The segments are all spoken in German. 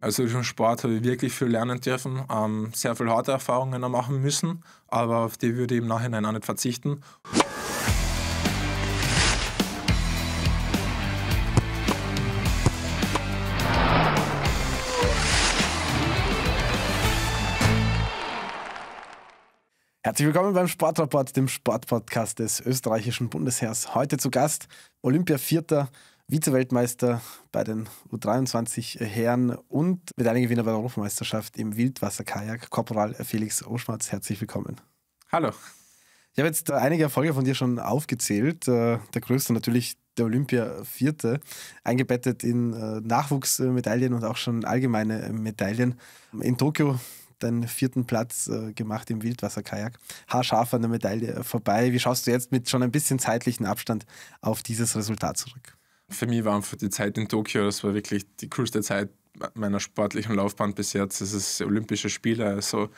Also schon Sport habe ich wirklich viel lernen dürfen, ähm, sehr viel harte Erfahrungen machen müssen, aber auf die würde ich im Nachhinein auch nicht verzichten. Herzlich willkommen beim Sportreport, dem Sportpodcast des österreichischen Bundesheers. Heute zu Gast Olympia Vierter. Vize-Weltmeister bei den U23 Herren und Medaillengewinner bei der Europameisterschaft im Wildwasserkajak, Korporal Felix Oschmatz. Herzlich willkommen. Hallo. Ich habe jetzt einige Erfolge von dir schon aufgezählt. Äh, der größte natürlich der Olympia-Vierte, eingebettet in äh, Nachwuchsmedaillen und auch schon allgemeine äh, Medaillen. In Tokio deinen vierten Platz gemacht im Wildwasserkajak. Haarscharf an der Medaille vorbei. Wie schaust du jetzt mit schon ein bisschen zeitlichen Abstand auf dieses Resultat zurück? Für mich war einfach die Zeit in Tokio, das war wirklich die coolste Zeit meiner sportlichen Laufbahn bis jetzt. Es ist Olympische Spiele, also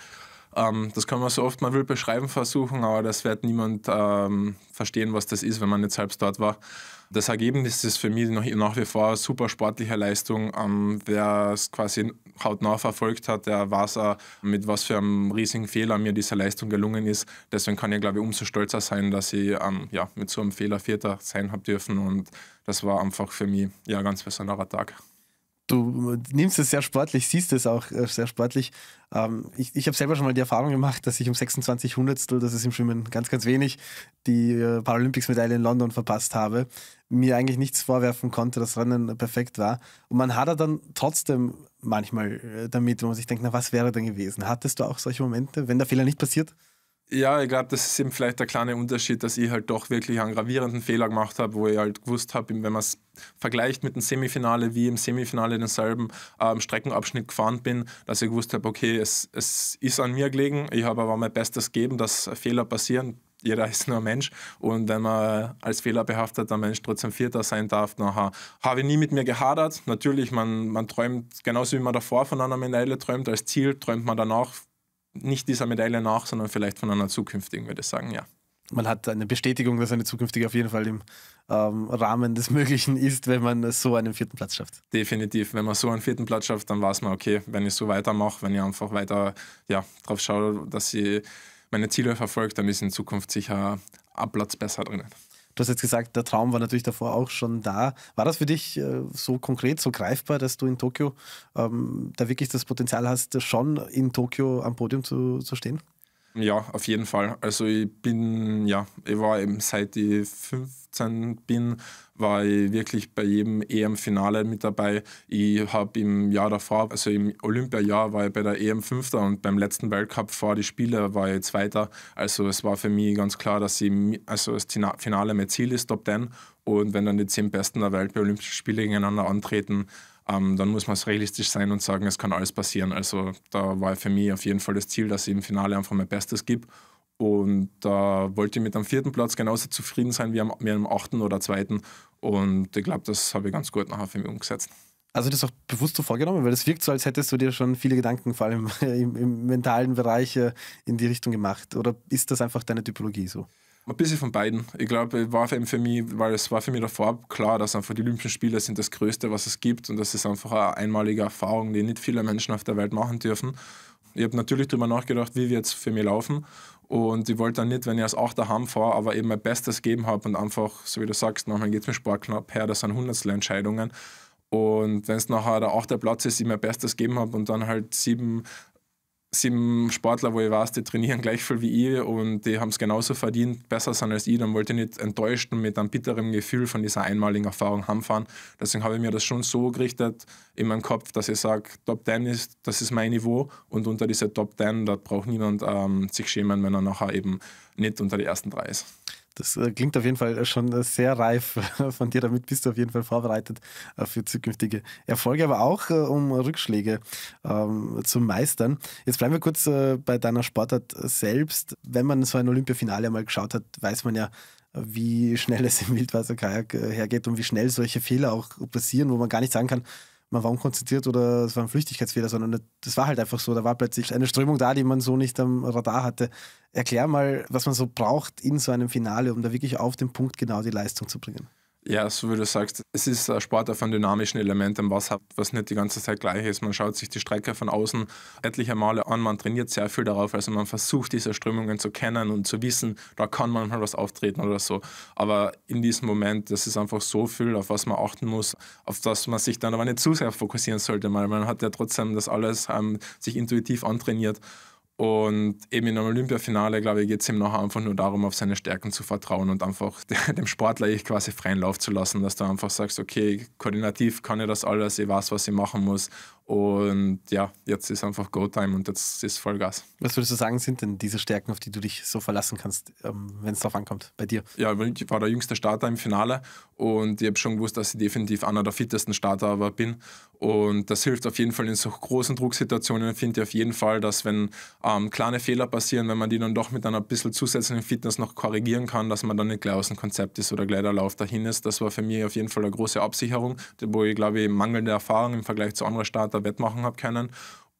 ähm, das kann man so oft man will beschreiben versuchen, aber das wird niemand ähm, verstehen, was das ist, wenn man nicht selbst dort war. Das Ergebnis ist für mich noch, nach wie vor eine super sportliche Leistung. Ähm, wer es quasi hautnah verfolgt hat, der weiß auch, mit was für einem riesigen Fehler mir diese Leistung gelungen ist. Deswegen kann ich, glaube ich, umso stolzer sein, dass ich ähm, ja, mit so einem Fehler Vierter sein habe dürfen. Und das war einfach für mich ja, ein ganz besonderer Tag du nimmst es sehr sportlich, siehst es auch äh, sehr sportlich. Ähm, ich ich habe selber schon mal die Erfahrung gemacht, dass ich um 26 Hundertstel, das ist im Schwimmen ganz, ganz wenig, die äh, Paralympics-Medaille in London verpasst habe, mir eigentlich nichts vorwerfen konnte, das Rennen perfekt war. Und man hat er dann trotzdem manchmal äh, damit, wo man sich denkt, na was wäre denn gewesen? Hattest du auch solche Momente, wenn der Fehler nicht passiert? Ja, ich glaube, das ist eben vielleicht der kleine Unterschied, dass ich halt doch wirklich einen gravierenden Fehler gemacht habe, wo ich halt gewusst habe, wenn man es vergleicht mit dem Semifinale, wie im Semifinale denselben ähm, Streckenabschnitt gefahren bin, dass ich gewusst habe, okay, es, es ist an mir gelegen, ich habe aber mein Bestes gegeben, dass Fehler passieren, jeder ist nur ein Mensch und wenn man als fehlerbehafteter Mensch trotzdem Vierter sein darf, nachher habe ich nie mit mir gehadert. Natürlich, man, man träumt genauso wie man davor von einer Medaille träumt, als Ziel träumt man danach nicht dieser Medaille nach, sondern vielleicht von einer zukünftigen, würde ich sagen, ja. Man hat eine Bestätigung, dass eine zukünftige auf jeden Fall im ähm, Rahmen des Möglichen ist, wenn man so einen vierten Platz schafft. Definitiv. Wenn man so einen vierten Platz schafft, dann weiß man, okay, wenn ich so weitermache, wenn ich einfach weiter ja, drauf schaue, dass ich meine Ziele verfolge, dann ist in Zukunft sicher ein Platz besser drinnen. Du hast jetzt gesagt, der Traum war natürlich davor auch schon da. War das für dich äh, so konkret, so greifbar, dass du in Tokio ähm, da wirklich das Potenzial hast, schon in Tokio am Podium zu, zu stehen? Ja, auf jeden Fall. Also ich bin, ja, ich war eben seit ich 15 bin, war ich wirklich bei jedem EM-Finale mit dabei. Ich habe im Jahr davor, also im Olympiajahr war ich bei der EM Fünfter und beim letzten Weltcup vor die Spiele war ich Zweiter. Also es war für mich ganz klar, dass ich, also das Finale mein Ziel ist, Top 10. Und wenn dann die zehn Besten der Welt bei Olympischen Spielen gegeneinander antreten, ähm, dann muss man es realistisch sein und sagen, es kann alles passieren. Also da war für mich auf jeden Fall das Ziel, dass ich im Finale einfach mein Bestes gebe. Und da äh, wollte ich mit dem vierten Platz genauso zufrieden sein wie am, wie am achten oder zweiten. Und ich glaube, das habe ich ganz gut nachher für mich umgesetzt. Also das auch bewusst so vorgenommen, weil das wirkt so, als hättest du dir schon viele Gedanken, vor allem im, im mentalen Bereich, äh, in die Richtung gemacht. Oder ist das einfach deine Typologie so? Ein bisschen von beiden. Ich glaube, war für mich, weil es war für mich davor klar, dass einfach die Olympischen Spiele sind das Größte, was es gibt und das ist einfach eine einmalige Erfahrung, die nicht viele Menschen auf der Welt machen dürfen. Ich habe natürlich darüber nachgedacht, wie wir jetzt für mich laufen und ich wollte dann nicht, wenn ich als Achter heimfahre, aber eben mein Bestes geben habe und einfach, so wie du sagst, manchmal geht es mir sportknapp her, das sind Hundertstel Entscheidungen. Und wenn es nachher der achte Platz ist, ich mein Bestes geben habe und dann halt sieben sieben Sportler, wo ich weiß, die trainieren gleich viel wie ich und die haben es genauso verdient, besser sind als ich, dann wollte ich nicht enttäuscht und mit einem bitteren Gefühl von dieser einmaligen Erfahrung heimfahren. Deswegen habe ich mir das schon so gerichtet in meinem Kopf, dass ich sage, Top 10 ist, das ist mein Niveau und unter dieser Top 10, da braucht niemand ähm, sich schämen, wenn er nachher eben nicht unter die ersten drei ist. Das äh, klingt auf jeden Fall äh, schon äh, sehr reif von dir. Damit bist du auf jeden Fall vorbereitet für zukünftige Erfolge, aber auch um Rückschläge ähm, zu meistern. Jetzt bleiben wir kurz äh, bei deiner Sportart selbst. Wenn man so ein Olympiafinale einmal geschaut hat, weiß man ja, wie schnell es im Wildwasser-Kajak hergeht und wie schnell solche Fehler auch passieren, wo man gar nicht sagen kann, man war unkonzentriert oder es war ein Flüchtigkeitsfehler, sondern das war halt einfach so. Da war plötzlich eine Strömung da, die man so nicht am Radar hatte. Erklär mal, was man so braucht in so einem Finale, um da wirklich auf den Punkt genau die Leistung zu bringen. Ja, so wie du sagst, es ist ein Sport auf einem dynamischen Element am Wasser, was nicht die ganze Zeit gleich ist. Man schaut sich die Strecke von außen etliche Male an, man trainiert sehr viel darauf, also man versucht diese Strömungen zu kennen und zu wissen, da kann man mal was auftreten oder so. Aber in diesem Moment, das ist einfach so viel, auf was man achten muss, auf das man sich dann aber nicht zu sehr fokussieren sollte, weil man hat ja trotzdem das alles ähm, sich intuitiv antrainiert. Und eben in einem Olympiafinale, glaube ich, geht es ihm nachher einfach nur darum, auf seine Stärken zu vertrauen und einfach dem Sportler ich quasi freien Lauf zu lassen, dass du einfach sagst, okay, koordinativ kann ich das alles, ich weiß, was ich machen muss und ja, jetzt ist einfach Go-Time und jetzt ist Vollgas. Was würdest du sagen, sind denn diese Stärken, auf die du dich so verlassen kannst, ähm, wenn es darauf ankommt, bei dir? Ja, ich war der jüngste Starter im Finale und ich habe schon gewusst, dass ich definitiv einer der fittesten Starter aber bin. Und das hilft auf jeden Fall in so großen Drucksituationen, finde ich auf jeden Fall, dass wenn ähm, kleine Fehler passieren, wenn man die dann doch mit einer bisschen zusätzlichen Fitness noch korrigieren kann, dass man dann nicht gleich aus dem Konzept ist oder gleich der Lauf dahin ist. Das war für mich auf jeden Fall eine große Absicherung, wo ich glaube ich mangelnde Erfahrung im Vergleich zu anderen Starter da wettmachen habe können.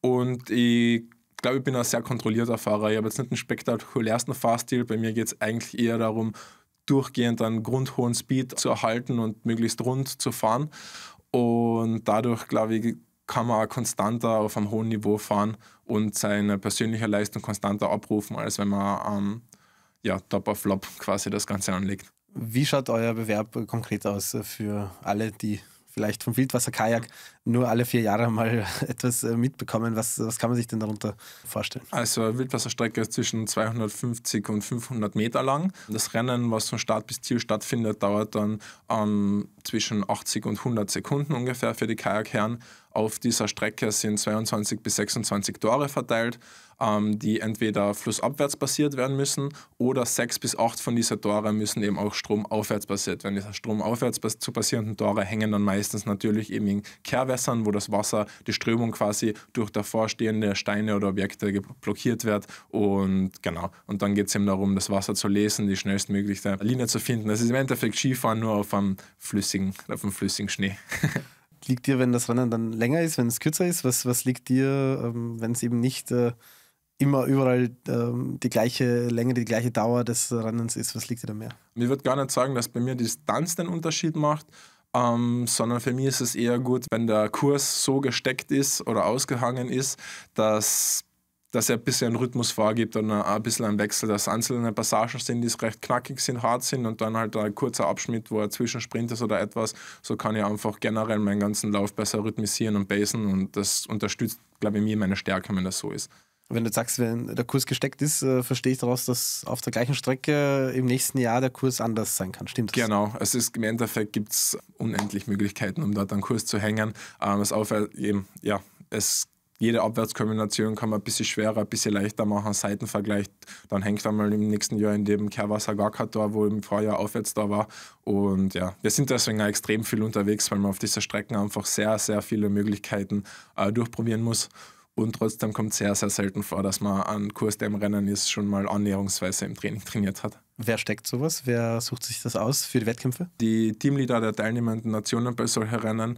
Und ich glaube, ich bin ein sehr kontrollierter Fahrer. Ich habe jetzt nicht den spektakulärsten Fahrstil. Bei mir geht es eigentlich eher darum, durchgehend einen grundhohen Speed zu erhalten und möglichst rund zu fahren. Und dadurch, glaube ich, kann man auch konstanter auf einem hohen Niveau fahren und seine persönliche Leistung konstanter abrufen, als wenn man ähm, ja, top of flop quasi das Ganze anlegt. Wie schaut euer Bewerb konkret aus für alle, die vielleicht vom Wildwasserkajak nur alle vier Jahre mal etwas äh, mitbekommen. Was, was kann man sich denn darunter vorstellen? Also eine Wildwasserstrecke ist zwischen 250 und 500 Meter lang. Das Rennen, was von Start bis Ziel stattfindet, dauert dann ähm, zwischen 80 und 100 Sekunden ungefähr für die Kajakherren. Auf dieser Strecke sind 22 bis 26 Tore verteilt, ähm, die entweder flussabwärts passiert werden müssen oder sechs bis acht von diesen Tore müssen eben auch stromaufwärts passiert werden. Diese stromaufwärts zu passierenden Tore hängen dann meistens natürlich eben in Kehrwässern, wo das Wasser, die Strömung quasi durch davorstehende Steine oder Objekte blockiert wird. Und genau, und dann geht es eben darum, das Wasser zu lesen, die schnellstmögliche Linie zu finden. Das ist im Endeffekt Skifahren nur auf einem flüssigen, auf einem flüssigen Schnee. liegt dir, wenn das Rennen dann länger ist, wenn es kürzer ist? Was, was liegt dir, ähm, wenn es eben nicht äh, immer überall ähm, die gleiche Länge, die gleiche Dauer des Rennens ist? Was liegt dir da mehr? Ich würde gar nicht sagen, dass bei mir die Distanz den Unterschied macht, ähm, sondern für mich ist es eher gut, wenn der Kurs so gesteckt ist oder ausgehangen ist, dass dass er ein bisschen einen Rhythmus vorgibt und ein bisschen einen Wechsel, dass einzelne Passagen sind, die recht knackig sind, hart sind und dann halt ein kurzer Abschnitt, wo er zwischensprint ist oder etwas. So kann ich einfach generell meinen ganzen Lauf besser rhythmisieren und basen und das unterstützt, glaube ich, mir meine Stärke, wenn das so ist. Wenn du sagst, wenn der Kurs gesteckt ist, äh, verstehe ich daraus, dass auf der gleichen Strecke im nächsten Jahr der Kurs anders sein kann. Stimmt das? Genau. Es ist, Im Endeffekt gibt es unendlich Möglichkeiten, um dort einen Kurs zu hängen. Ähm, es, auf, äh, eben, ja, es jede Abwärtskombination kann man ein bisschen schwerer, ein bisschen leichter machen, Seitenvergleich. Dann hängt einmal im nächsten Jahr in dem Kerwasser-Gakar-Tor, wo im Vorjahr aufwärts da war. Und ja, wir sind deswegen auch extrem viel unterwegs, weil man auf dieser Strecke einfach sehr, sehr viele Möglichkeiten äh, durchprobieren muss. Und trotzdem kommt es sehr, sehr selten vor, dass man einen Kurs, der im Rennen ist, schon mal annäherungsweise im Training trainiert hat. Wer steckt sowas? Wer sucht sich das aus für die Wettkämpfe? Die Teamleader der teilnehmenden Nationen bei solchen Rennen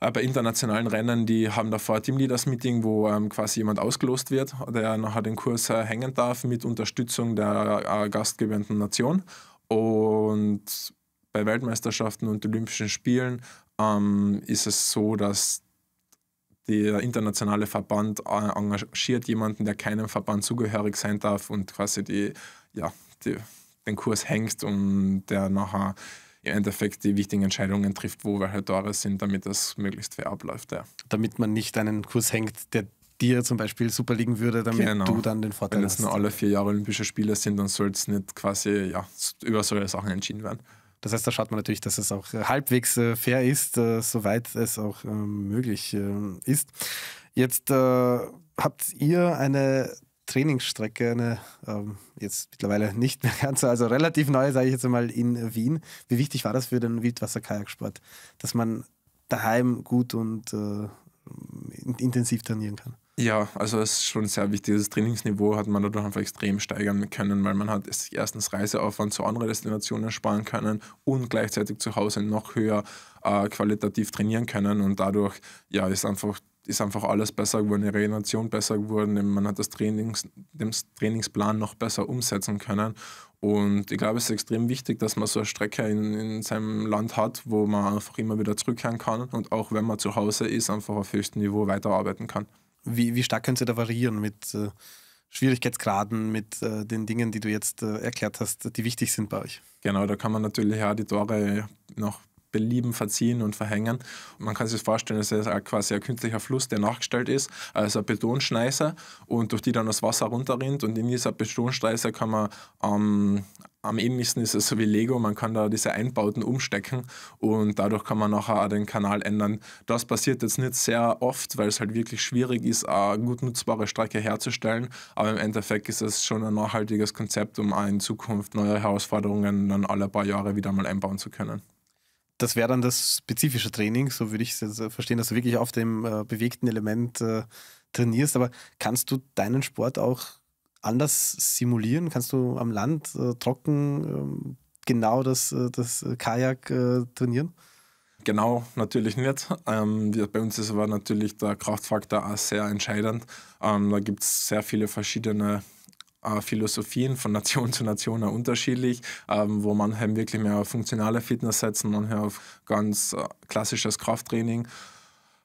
äh, bei internationalen Rennen, die haben davor Teamleaders-Meeting, wo ähm, quasi jemand ausgelost wird, der nachher den Kurs äh, hängen darf mit Unterstützung der äh, gastgebenden Nation. Und bei Weltmeisterschaften und Olympischen Spielen ähm, ist es so, dass der internationale Verband äh, engagiert jemanden, der keinem Verband zugehörig sein darf und quasi die, ja, die, den Kurs hängt und der nachher im Endeffekt die wichtigen Entscheidungen trifft, wo welche halt Tore sind, damit das möglichst fair abläuft. Ja. Damit man nicht einen Kurs hängt, der dir zum Beispiel super liegen würde, damit genau. du dann den Vorteil Wenn hast. Wenn es nur alle vier Jahre Olympische Spiele sind, dann soll es nicht quasi ja, über solche Sachen entschieden werden. Das heißt, da schaut man natürlich, dass es auch äh, halbwegs äh, fair ist, äh, soweit es auch ähm, möglich äh, ist. Jetzt äh, habt ihr eine Trainingsstrecke, eine ähm, jetzt mittlerweile nicht mehr ganz, also relativ neu, sage ich jetzt einmal, in Wien. Wie wichtig war das für den Wildwasser-Kajaksport, dass man daheim gut und äh, intensiv trainieren kann? Ja, also es ist schon sehr wichtig. Das Trainingsniveau hat man dadurch einfach extrem steigern können, weil man hat erstens Reiseaufwand zu anderen Destinationen sparen können und gleichzeitig zu Hause noch höher äh, qualitativ trainieren können und dadurch ja ist einfach ist einfach alles besser geworden, die Regeneration besser geworden, man hat das Trainings, den Trainingsplan noch besser umsetzen können. Und ich glaube, es ist extrem wichtig, dass man so eine Strecke in, in seinem Land hat, wo man einfach immer wieder zurückkehren kann und auch wenn man zu Hause ist, einfach auf höchstem Niveau weiterarbeiten kann. Wie, wie stark können Sie da variieren mit äh, Schwierigkeitsgraden, mit äh, den Dingen, die du jetzt äh, erklärt hast, die wichtig sind bei euch? Genau, da kann man natürlich auch die Tore noch Belieben verziehen und verhängen. man kann sich das vorstellen, das ist quasi ein künstlicher Fluss, der nachgestellt ist, also eine Betonschneise und durch die dann das Wasser runterrinnt und in dieser Betonschneise kann man ähm, am ähnlichsten ist es so wie Lego, man kann da diese Einbauten umstecken und dadurch kann man nachher auch den Kanal ändern. Das passiert jetzt nicht sehr oft, weil es halt wirklich schwierig ist, eine gut nutzbare Strecke herzustellen, aber im Endeffekt ist es schon ein nachhaltiges Konzept, um auch in Zukunft neue Herausforderungen dann alle paar Jahre wieder mal einbauen zu können das wäre dann das spezifische Training, so würde ich es jetzt äh, verstehen, dass du wirklich auf dem äh, bewegten Element äh, trainierst. Aber kannst du deinen Sport auch anders simulieren? Kannst du am Land äh, trocken ähm, genau das, äh, das äh, Kajak trainieren? Genau, natürlich nicht. Ähm, die, bei uns ist aber natürlich der Kraftfaktor auch sehr entscheidend. Ähm, da gibt es sehr viele verschiedene äh, Philosophien von Nation zu Nation auch unterschiedlich, ähm, wo manche wirklich mehr auf funktionale Fitness setzen, manche auf ganz äh, klassisches Krafttraining.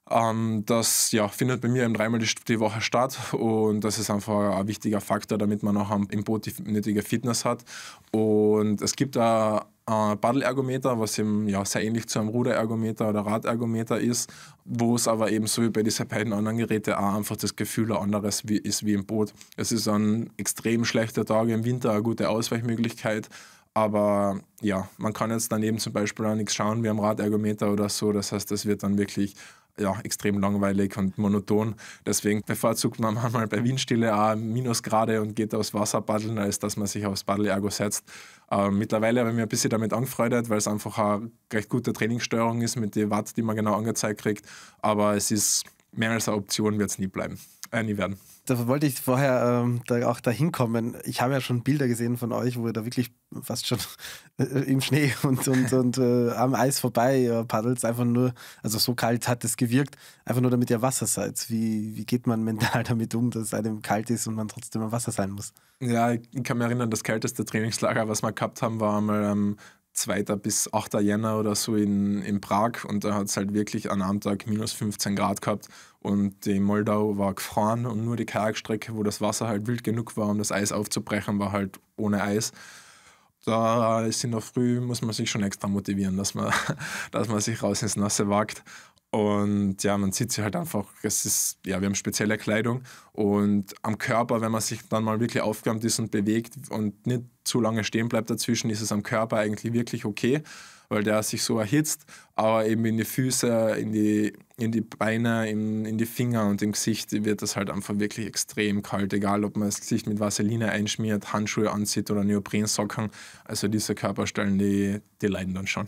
Ähm, das ja, findet bei mir eben dreimal die Woche statt und das ist einfach ein wichtiger Faktor, damit man auch im Boot die nötige Fitness hat. Und es gibt da äh, was eben ja, sehr ähnlich zu einem Ruderergometer oder Radergometer ist, wo es aber eben so wie bei diesen beiden anderen Geräten auch einfach das Gefühl ein anderes wie, ist wie im Boot. Es ist ein extrem schlechter Tag im Winter, eine gute Ausweichmöglichkeit, aber ja, man kann jetzt daneben zum Beispiel auch nichts schauen wie am Radergometer oder so. Das heißt, das wird dann wirklich ja, extrem langweilig und monoton. Deswegen bevorzugt man manchmal bei Windstille auch Minusgrade und geht aufs Wasser paddeln, als dass man sich aufs Paddel-Ergo setzt. Äh, mittlerweile habe ich mich ein bisschen damit angefreundet, weil es einfach eine recht gute Trainingssteuerung ist mit den Watt, die man genau angezeigt kriegt. Aber es ist mehr als eine Option, wird es nie bleiben, äh, nie werden. Da wollte ich vorher ähm, da auch dahin kommen. Ich habe ja schon Bilder gesehen von euch, wo ihr da wirklich fast schon äh, im Schnee und, und, und äh, am Eis vorbei, äh, paddelt einfach nur, also so kalt hat es gewirkt, einfach nur damit ihr Wasser seid. Wie, wie geht man mental damit um, dass einem kalt ist und man trotzdem am Wasser sein muss? Ja, ich kann mich erinnern, das kälteste Trainingslager, was wir gehabt haben, war einmal am 2. bis 8. Jänner oder so in, in Prag und da hat es halt wirklich an einem Tag minus 15 Grad gehabt und die Moldau war gefroren und nur die Kajakstrecke, wo das Wasser halt wild genug war, um das Eis aufzubrechen, war halt ohne Eis da ist in der Früh, muss man sich schon extra motivieren, dass man, dass man sich raus ins Nasse wagt. Und ja, man sieht sie halt einfach, es ist, ja, wir haben spezielle Kleidung und am Körper, wenn man sich dann mal wirklich aufgewärmt ist und bewegt und nicht zu lange stehen bleibt dazwischen, ist es am Körper eigentlich wirklich okay, weil der sich so erhitzt, aber eben in die Füße, in die in die Beine, in, in die Finger und im Gesicht wird das halt einfach wirklich extrem kalt, egal ob man das Gesicht mit Vaseline einschmiert, Handschuhe anzieht oder Neoprensocken. Also diese Körperstellen, die, die leiden dann schon.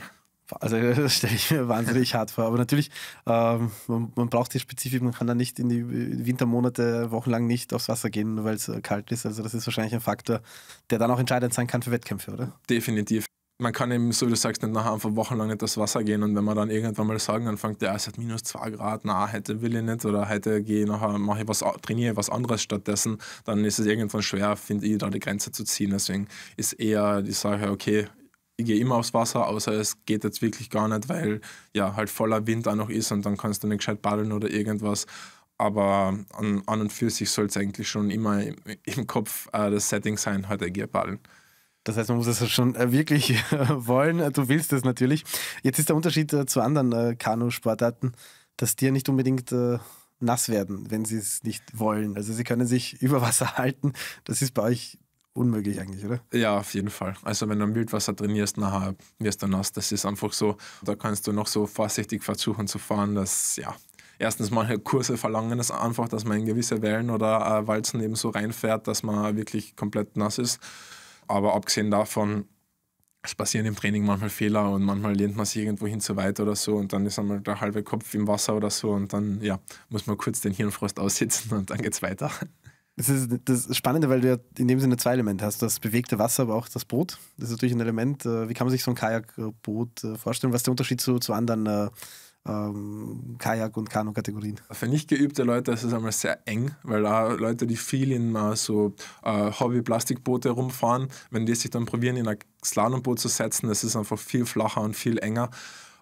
Also das stelle ich mir wahnsinnig hart vor. Aber natürlich, ähm, man, man, braucht die Spezifik, man kann da nicht in die Wintermonate wochenlang nicht aufs Wasser gehen, weil es äh, kalt ist. Also das ist wahrscheinlich ein Faktor, der dann auch entscheidend sein kann für Wettkämpfe, oder? Definitiv man kann eben, so wie du sagst, nicht nachher einfach wochenlang nicht das Wasser gehen und wenn man dann irgendwann mal sagen anfängt, ja, ah, es hat minus zwei Grad, na, hätte will ich nicht oder hätte gehe nachher, mache ich was, trainiere was anderes stattdessen, dann ist es irgendwann schwer, finde ich, da die Grenze zu ziehen. Deswegen ist eher die Sache, okay, ich gehe immer aufs Wasser, außer es geht jetzt wirklich gar nicht, weil ja halt voller Wind auch noch ist und dann kannst du nicht gescheit paddeln oder irgendwas aber an, an, und für sich soll es eigentlich schon immer im, im Kopf äh, das Setting sein, heute gehe ich paddeln. Das heißt, man muss es schon äh, wirklich wollen. Du willst es natürlich. Jetzt ist der Unterschied äh, zu anderen äh, Kanusportarten, dass die ja nicht unbedingt nass werden, wenn sie es nicht wollen. Also sie können sich über Wasser halten. Das ist bei euch unmöglich eigentlich, oder? Ja, auf jeden Fall. Also wenn du im Wildwasser trainierst, nachher wirst du nass. Das ist einfach so, da kannst du noch so vorsichtig versuchen zu fahren, dass ja. Erstens, manche Kurse verlangen es einfach, dass man in gewisse Wellen oder äh, Walzen eben so reinfährt, dass man wirklich komplett nass ist. Aber abgesehen davon, es passieren im Training manchmal Fehler und manchmal lehnt man sich irgendwo hin zu weit oder so und dann ist einmal der halbe Kopf im Wasser oder so und dann ja, muss man kurz den Hirnfrost aussitzen und dann geht's weiter. Das ist das Spannende, weil du ja in dem Sinne zwei Elemente hast. Das bewegte Wasser, aber auch das Boot. Das ist natürlich ein Element. Äh, wie kann man sich so ein Kajakboot äh, vorstellen? Was ist der Unterschied zu, zu anderen äh, ähm, Kajak- und Kanu-Kategorien. Für nicht geübte Leute ist es einmal sehr eng, weil auch Leute, die viel in uh, so uh, Hobby-Plastikboote rumfahren, wenn die sich dann probieren, in ein Slalomboot zu setzen, das ist einfach viel flacher und viel enger.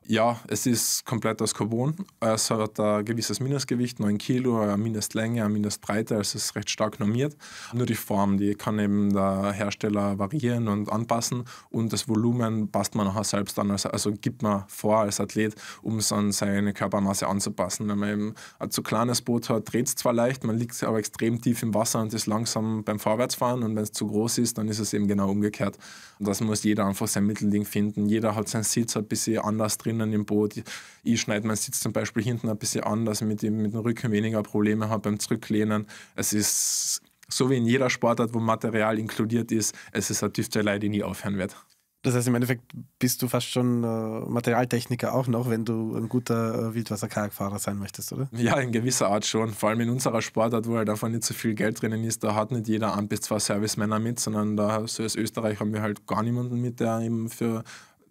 Ja, es ist komplett aus Carbon. Es hat ein gewisses Mindestgewicht, 9 Kilo, eine Mindestlänge, eine Mindestbreite, also es ist recht stark normiert. Nur die Form, die kann eben der Hersteller variieren und anpassen und das Volumen passt man nachher selbst an, also, also gibt man vor als Athlet, um es an seine Körpermaße anzupassen. Wenn man eben ein zu kleines Boot hat, dreht es zwar leicht, man liegt aber extrem tief im Wasser und ist langsam beim Vorwärtsfahren und wenn es zu groß ist, dann ist es eben genau umgekehrt. Und das muss jeder einfach sein Mittelding finden. Jeder hat seinen Sitz ein bisschen anders drin drinnen im Boot. Ich schneide meinen Sitz zum Beispiel hinten ein bisschen an, dass ich mit dem, mit dem Rücken weniger Probleme habe beim Zurücklehnen. Es ist so wie in jeder Sportart, wo Material inkludiert ist, es ist eine Tüftelei, die nie aufhören wird. Das heißt, im Endeffekt bist du fast schon äh, Materialtechniker auch noch, wenn du ein guter äh, Wildwasserkajakfahrer sein möchtest, oder? Ja, in gewisser Art schon. Vor allem in unserer Sportart, wo halt davon nicht so viel Geld drinnen ist, da hat nicht jeder ein bis zwei Servicemänner mit, sondern da so als Österreich haben wir halt gar niemanden mit, der eben für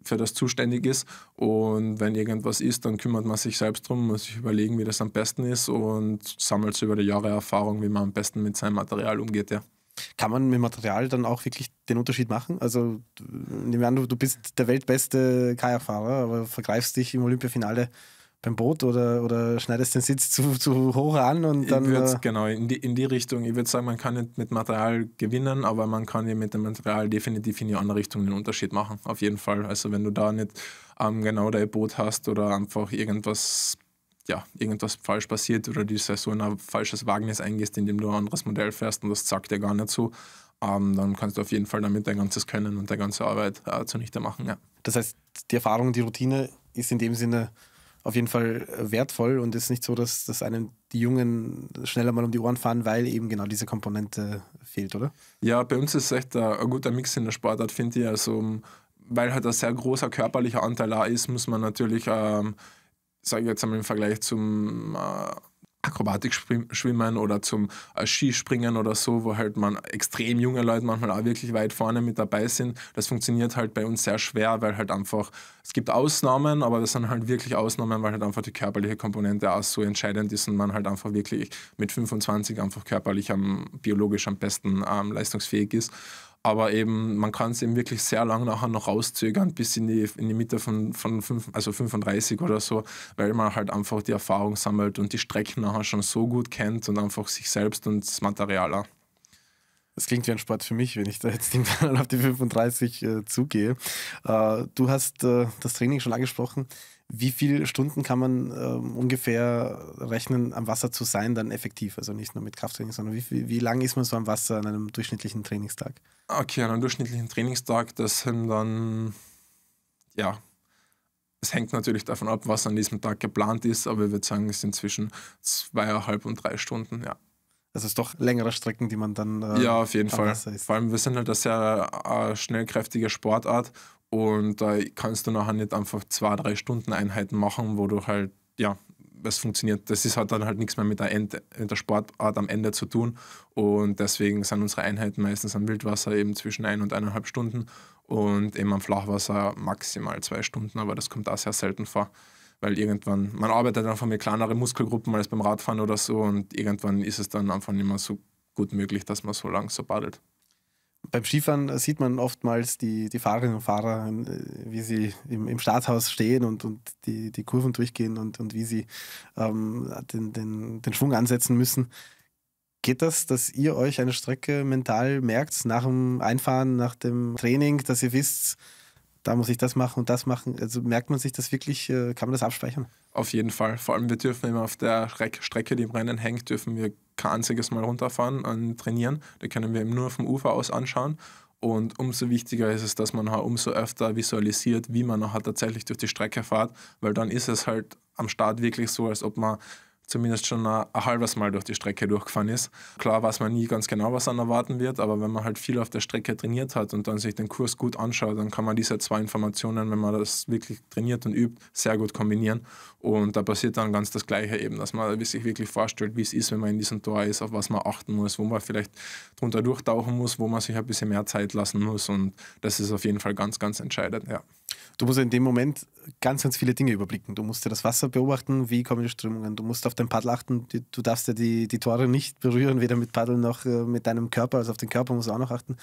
für das zuständig ist. Und wenn irgendwas ist, dann kümmert man sich selbst drum, muss sich überlegen, wie das am besten ist und sammelt so über die Jahre Erfahrung, wie man am besten mit seinem Material umgeht, ja. Kann man mit Material dann auch wirklich den Unterschied machen? Also, nehmen wir an, du bist der weltbeste Kajakfahrer, aber vergreifst dich im Olympiafinale beim Brot oder, oder schneidest den Sitz zu, zu hoch an und dann. Äh genau, in die, in die Richtung. Ich würde sagen, man kann nicht mit Material gewinnen, aber man kann ja mit dem Material definitiv in die andere Richtung den Unterschied machen. Auf jeden Fall. Also wenn du da nicht ähm, genau dein Boot hast oder einfach irgendwas, ja, irgendwas falsch passiert oder die Saison ein falsches Wagnis eingehst, indem du ein anderes Modell fährst und das sagt dir gar nicht so, ähm, dann kannst du auf jeden Fall damit dein ganzes Können und deine ganze Arbeit äh, zunichte machen. Ja. Das heißt, die Erfahrung, die Routine ist in dem Sinne auf jeden Fall äh, wertvoll und ist nicht so, dass, dass einem die Jungen schneller mal um die Ohren fahren, weil eben genau diese Komponente fehlt, oder? Ja, bei uns ist es echt ein, äh, ein guter Mix in der Sportart, finde ich. Also, ähm, weil halt ein sehr großer körperlicher Anteil da ist, muss man natürlich, ähm, sage ich jetzt einmal im Vergleich zum äh, Akrobatikschwimmen oder zum äh, Skispringen oder so, wo halt man extrem junge Leute manchmal auch wirklich weit vorne mit dabei sind. Das funktioniert halt bei uns sehr schwer, weil halt einfach, es gibt Ausnahmen, aber das sind halt wirklich Ausnahmen, weil halt einfach die körperliche Komponente auch so entscheidend ist und man halt einfach wirklich mit 25 einfach körperlich am, biologisch am besten ähm, leistungsfähig ist. Aber eben, man kann es eben wirklich sehr lang nachher noch rauszögern, bis in die, in die Mitte von, von fünf, also 35 oder so, weil man halt einfach die Erfahrung sammelt und die Strecken nachher schon so gut kennt und einfach sich selbst und das Material auch. Das klingt wie ein Sport für mich, wenn ich da jetzt auf die 35 äh, zugehe. Äh, du hast äh, das Training schon angesprochen wie viele Stunden kann man ähm, ungefähr rechnen, am Wasser zu sein, dann effektiv? Also nicht nur mit Krafttraining, sondern wie, wie, wie ist man so am Wasser an einem durchschnittlichen Trainingstag? Okay, an einem durchschnittlichen Trainingstag, das sind dann, ja, es hängt natürlich davon ab, was an diesem Tag geplant ist, aber ich würde sagen, es sind zwischen zweieinhalb und drei Stunden, ja. Also es ist doch längere Strecken, die man dann. Äh, ja, auf jeden Fall. Vor allem, wir sind halt eine sehr äh, schnellkräftige Sportart und da äh, kannst du nachher nicht einfach zwei, drei Stunden Einheiten machen, wo du halt, ja, es funktioniert. Das ist, hat dann halt nichts mehr mit der, End, mit der Sportart am Ende zu tun. Und deswegen sind unsere Einheiten meistens am Wildwasser eben zwischen ein und eineinhalb Stunden und eben am Flachwasser maximal zwei Stunden. Aber das kommt auch sehr selten vor, weil irgendwann, man arbeitet einfach mit kleineren Muskelgruppen als beim Radfahren oder so und irgendwann ist es dann einfach nicht mehr so gut möglich, dass man so lang so paddelt beim Skifahren sieht man oftmals die, die Fahrerinnen und Fahrer, äh, wie sie im, im Starthaus stehen und, und die, die Kurven durchgehen und, und wie sie ähm, den, den, den Schwung ansetzen müssen. Geht das, dass ihr euch eine Strecke mental merkt, nach dem Einfahren, nach dem Training, dass ihr wisst, da muss ich das machen und das machen? Also merkt man sich das wirklich, äh, kann man das abspeichern? Auf jeden Fall. Vor allem, wir dürfen immer auf der Strecke, die im Rennen hängt, dürfen wir kein einziges Mal runterfahren und äh, trainieren. Die können wir eben nur vom Ufer aus anschauen. Und umso wichtiger ist es, dass man halt umso öfter visualisiert, wie man nachher tatsächlich durch die Strecke fährt, weil dann ist es halt am Start wirklich so, als ob man zumindest schon ein, ein halbes Mal durch die Strecke durchgefahren ist. Klar weiß man nie ganz genau, was man erwarten wird, aber wenn man halt viel auf der Strecke trainiert hat und dann sich den Kurs gut anschaut, dann kann man diese zwei Informationen, wenn man das wirklich trainiert und übt, sehr gut kombinieren. Und da passiert dann ganz das Gleiche eben, dass man sich wirklich vorstellt, wie es ist, wenn man in diesem Tor ist, auf was man achten muss, wo man vielleicht drunter durchtauchen muss, wo man sich ein bisschen mehr Zeit lassen muss. Und das ist auf jeden Fall ganz, ganz entscheidend, ja. Du musst in dem Moment ganz, ganz viele Dinge überblicken. Du musst dir das Wasser beobachten, wie kommen die Strömungen, du musst auf auf dein Paddel achten. Du darfst ja die, die Tore nicht berühren, weder mit Paddel noch äh, mit deinem Körper. Also auf den Körper muss auch noch achten.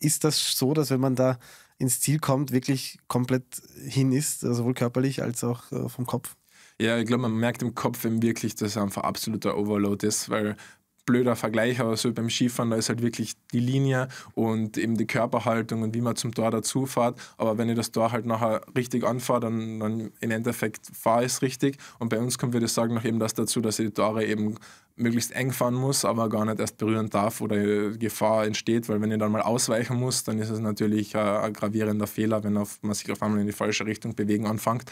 Ist das so, dass wenn man da ins Ziel kommt, wirklich komplett hin ist, also sowohl körperlich als auch äh, vom Kopf? Ja, ich glaube, man merkt im Kopf eben wirklich, dass es einfach absoluter Overload ist, weil blöder Vergleich, aber so beim Skifahren, da ist halt wirklich die Linie und eben die Körperhaltung und wie man zum Tor dazu fährt. Aber wenn ich das Tor halt nachher richtig anfahre, dann, dann im Endeffekt fahre ich es richtig. Und bei uns kommt, würde ich sagen, noch eben das dazu, dass ich die Tore eben möglichst eng fahren muss, aber gar nicht erst berühren darf oder Gefahr entsteht, weil wenn ihr dann mal ausweichen muss, dann ist es natürlich ein gravierender Fehler, wenn man sich auf einmal in die falsche Richtung bewegen anfängt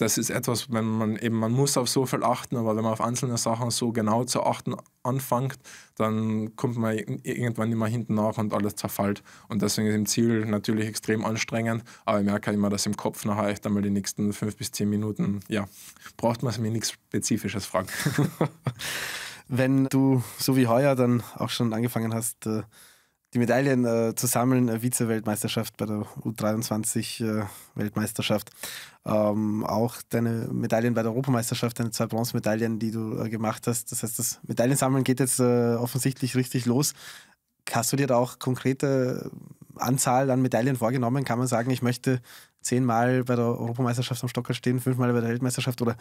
das ist etwas, wenn man eben, man muss auf so viel achten, aber wenn man auf einzelne Sachen so genau zu achten anfängt, dann kommt man irgendwann immer hinten nach und alles zerfällt. Und deswegen ist im Ziel natürlich extrem anstrengend, aber ich merke immer, dass im Kopf nachher echt einmal die nächsten fünf bis zehn Minuten, ja, braucht man es mir nichts Spezifisches fragen. wenn du, so wie heuer, dann auch schon angefangen hast, äh, die Medaillen äh, zu sammeln, äh, Vize-Weltmeisterschaft bei der U23-Weltmeisterschaft. Äh, ähm, auch deine Medaillen bei der Europameisterschaft, deine zwei Bronzemedaillen, die du äh, gemacht hast. Das heißt, das Medaillensammeln geht jetzt äh, offensichtlich richtig los. Hast du dir da auch konkrete äh, Anzahl an Medaillen vorgenommen? Kann man sagen, ich möchte zehnmal bei der Europameisterschaft am Stocker stehen, fünfmal bei der Weltmeisterschaft oder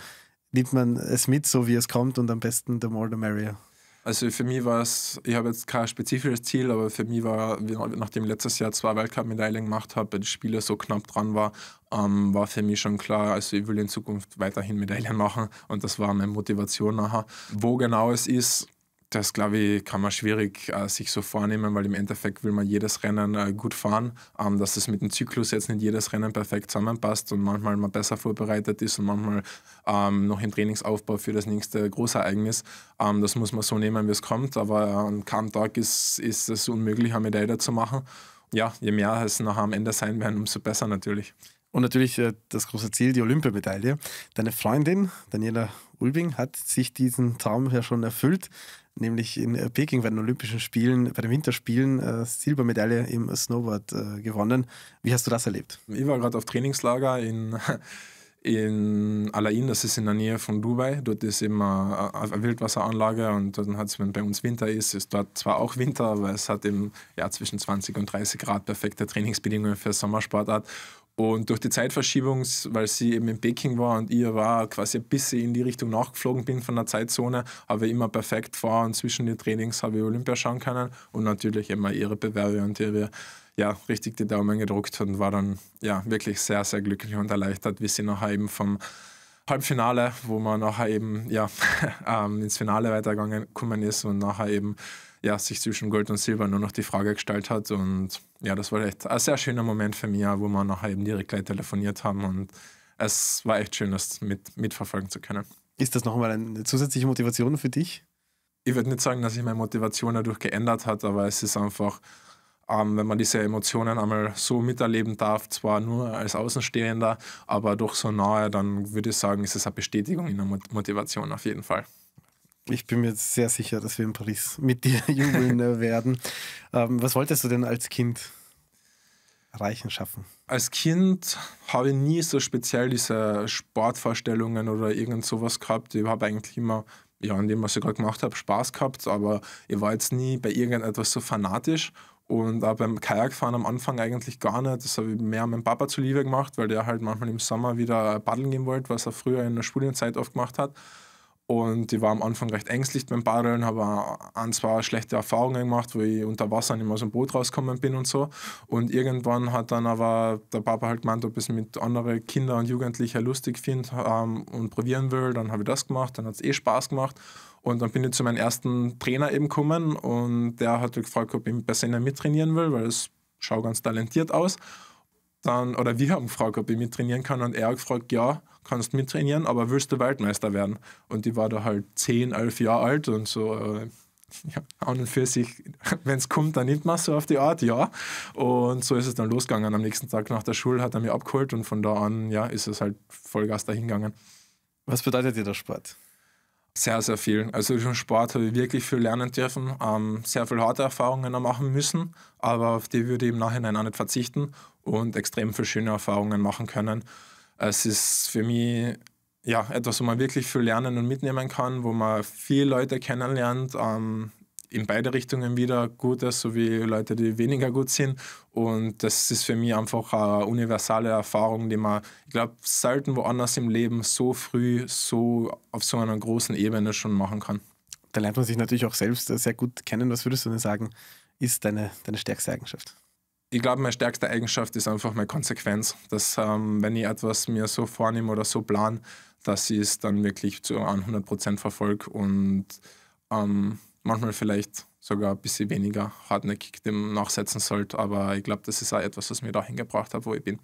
nimmt man es mit, so wie es kommt und am besten the more the merrier? Also für mich war es, ich habe jetzt kein spezifisches Ziel, aber für mich war, nachdem ich letztes Jahr zwei Weltcup-Medaillen gemacht habe, bei den Spielen so knapp dran war, ähm, war für mich schon klar, also ich will in Zukunft weiterhin Medaillen machen und das war meine Motivation nachher. Wo genau es ist, das, glaube ich, kann man schwierig äh, sich so vornehmen, weil im Endeffekt will man jedes Rennen äh, gut fahren. Ähm, dass es mit dem Zyklus jetzt nicht jedes Rennen perfekt zusammenpasst und manchmal man besser vorbereitet ist und manchmal ähm, noch im Trainingsaufbau für das nächste Großereignis. Ähm, das muss man so nehmen, wie es kommt. Aber äh, an keinem Tag ist, ist es unmöglich, eine Medaille zu machen. Ja, je mehr es nachher am Ende sein werden, umso besser natürlich. Und natürlich äh, das große Ziel, die Olympiamedaille. Deine Freundin, Daniela Ulbing, hat sich diesen Traum ja schon erfüllt nämlich in äh, Peking bei den Olympischen Spielen, bei den Winterspielen äh, Silbermedaille im Snowboard äh, gewonnen. Wie hast du das erlebt? Ich war gerade auf Trainingslager in, in Alain, das ist in der Nähe von Dubai. Dort ist eben eine, Wildwasseranlage und dann hat es, wenn bei uns Winter ist, ist dort zwar auch Winter, aber es hat eben ja, zwischen 20 und 30 Grad perfekte Trainingsbedingungen für Sommersportart. Und durch die Zeitverschiebung, weil sie eben in Peking war und ihr war quasi ein bisschen in die Richtung nachgeflogen bin von der Zeitzone, habe ich immer perfekt vor und zwischen den Trainings habe ich Olympia schauen können und natürlich immer ihre Bewerbe und ihre ja, richtig die Daumen gedruckt und war dann ja wirklich sehr, sehr glücklich und erleichtert, wie sie nachher eben vom Halbfinale, wo man nachher eben ja, ähm, ins Finale weitergegangen ist und nachher eben ja, sich zwischen Gold und Silber nur noch die Frage gestellt hat. Und ja, das war echt ein sehr schöner Moment für mich, wo wir nachher eben direkt gleich telefoniert haben. Und es war echt schön, das mit, mitverfolgen zu können. Ist das nochmal eine zusätzliche Motivation für dich? Ich würde nicht sagen, dass sich meine Motivation dadurch geändert hat, aber es ist einfach, ähm, wenn man diese Emotionen einmal so miterleben darf, zwar nur als Außenstehender, aber doch so nahe, dann würde ich sagen, ist es eine Bestätigung in der Motivation auf jeden Fall. Ich bin mir sehr sicher, dass wir in Paris mit dir jubeln äh, werden. Ähm, was wolltest du denn als Kind erreichen, schaffen? Als Kind habe ich nie so speziell diese Sportvorstellungen oder irgend sowas gehabt. Ich habe eigentlich immer ja, an dem, was ich gerade gemacht habe, Spaß gehabt, aber ich war jetzt nie bei irgendetwas so fanatisch. Und auch beim Kajakfahren am Anfang eigentlich gar nicht. Das habe ich mehr meinem Papa zuliebe gemacht, weil der halt manchmal im Sommer wieder äh, paddeln gehen wollte, was er früher in der Studienzeit oft gemacht hat. Und ich war am Anfang recht ängstlich beim Paddeln, habe ein, zwei schlechte Erfahrungen gemacht, wo ich unter Wasser nicht mehr aus dem Boot rausgekommen bin und so. Und irgendwann hat dann aber der Papa halt gemeint, ob ich es mit anderen Kindern und Jugendlichen lustig finde ähm, und probieren will. Dann habe ich das gemacht, dann hat es eh Spaß gemacht. Und dann bin ich zu meinem ersten Trainer eben gekommen und der hat halt gefragt, ob ich besser in der mittrainieren will, weil es schaut ganz talentiert aus dann, oder wir haben gefragt, ob ich mittrainieren kann und er hat gefragt, ja, kannst mittrainieren, aber willst du Waldmeister werden? Und ich war da halt 10, 11 Jahre alt und so, äh, ja, an und für sich, wenn es kommt, dann nimmt man so auf die Art, ja. Und so ist es dann losgegangen. Am nächsten Tag nach der Schule hat er mich abgeholt und von da an, ja, ist es halt Vollgas dahingegangen. Was bedeutet dir der Sport? Sehr, sehr viel. Also durch den Sport habe ich wirklich viel lernen dürfen, ähm, sehr viel harte Erfahrungen machen müssen, aber auf die würde ich im Nachhinein auch nicht verzichten und extrem viele schöne Erfahrungen machen können. Es ist für mich ja, etwas, wo man wirklich viel lernen und mitnehmen kann, wo man viele Leute kennenlernt, ähm, in beide Richtungen wieder gut ist, sowie Leute, die weniger gut sind. Und das ist für mich einfach eine universale Erfahrung, die man, ich glaube, selten woanders im Leben so früh, so auf so einer großen Ebene schon machen kann. Da lernt man sich natürlich auch selbst sehr gut kennen. Was würdest du denn sagen, ist deine, deine stärkste Eigenschaft? ich glaube, meine stärkste Eigenschaft ist einfach meine Konsequenz. Dass, ähm, wenn ich etwas mir so vornehme oder so plan, dass ich es dann wirklich zu 100% verfolge und ähm, manchmal vielleicht sogar ein bisschen weniger hartnäckig dem nachsetzen sollte. Aber ich glaube, das ist auch etwas, was mir dahin gebracht hat, wo ich bin.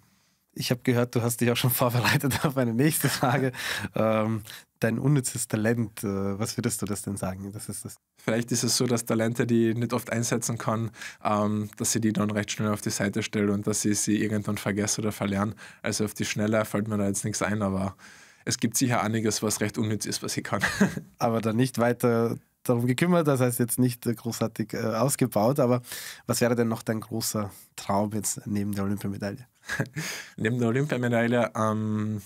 Ich habe gehört, du hast dich auch schon vorbereitet auf meine nächste Frage. ähm, dein unnützes Talent, äh, was würdest du das denn sagen? Das ist das. Vielleicht ist es so, dass Talente, die ich nicht oft einsetzen kann, ähm, dass ich die dann recht schnell auf die Seite stelle und dass ich sie irgendwann vergesse oder verlerne. Also auf die Schnelle fällt mir da jetzt nichts ein, aber es gibt sicher einiges, was recht unnütz ist, was ich kann. aber dann nicht weiter darum gekümmert, das heißt jetzt nicht äh, großartig äh, ausgebaut, aber was wäre denn noch dein großer Traum jetzt neben der Olympiamedaille? neben der Olympiamedaille, ähm,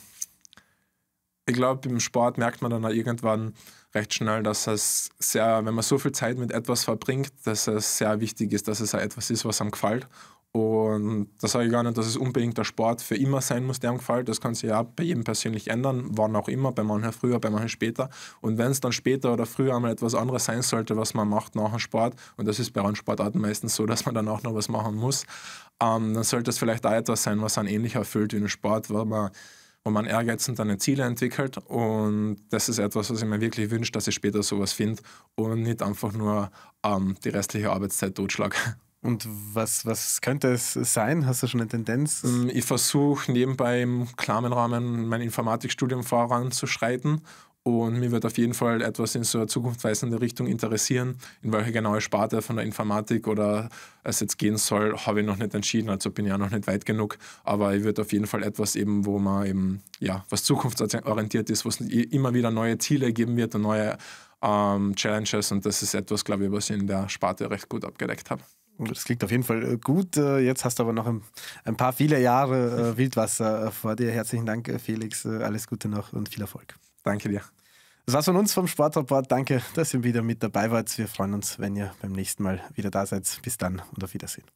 ich glaube, im Sport merkt man dann auch irgendwann recht schnell, dass es sehr, wenn man so viel Zeit mit etwas verbringt, dass es sehr wichtig ist, dass es auch etwas ist, was einem gefällt und da sage ich gar nicht, dass es unbedingt der Sport für immer sein muss, der einem gefällt. Das kann sich ja bei jedem persönlich ändern, wann auch immer, bei manchen früher, bei manchen später. Und wenn es dann später oder früher einmal etwas anderes sein sollte, was man macht nach dem Sport, und das ist bei anderen Sportarten meistens so, dass man dann auch noch was machen muss, ähm, dann sollte es vielleicht auch etwas sein, was einen ähnlich erfüllt wie ein Sport, wo man, wo man Ehrgeiz und seine Ziele entwickelt. Und das ist etwas, was ich mir wirklich wünsche, dass ich später sowas finde und nicht einfach nur ähm, die restliche Arbeitszeit totschlage. Und was, was könnte es sein? Hast du schon eine Tendenz? Ähm, ich versuche nebenbei im klaren Rahmen mein Informatikstudium voranzuschreiten und mir wird auf jeden Fall etwas in so eine zukunftsweisende Richtung interessieren. In welche genaue Sparte von der Informatik oder es jetzt gehen soll, habe ich noch nicht entschieden, also bin ich ja noch nicht weit genug. Aber ich würde auf jeden Fall etwas eben, wo man eben, ja, was zukunftsorientiert ist, wo es immer wieder neue Ziele geben wird und neue ähm, Challenges. Und das ist etwas, glaube ich, was ich in der Sparte recht gut abgedeckt habe. Das klingt auf jeden Fall äh, gut. Äh, jetzt hast du aber noch ein paar viele Jahre äh, Wildwasser vor dir. Herzlichen Dank, Felix. Alles Gute noch und viel Erfolg. Danke dir. Das war's von uns vom Sportreport. Danke, dass ihr wieder mit dabei wart. Wir freuen uns, wenn ihr beim nächsten Mal wieder da seid. Bis dann und auf Wiedersehen.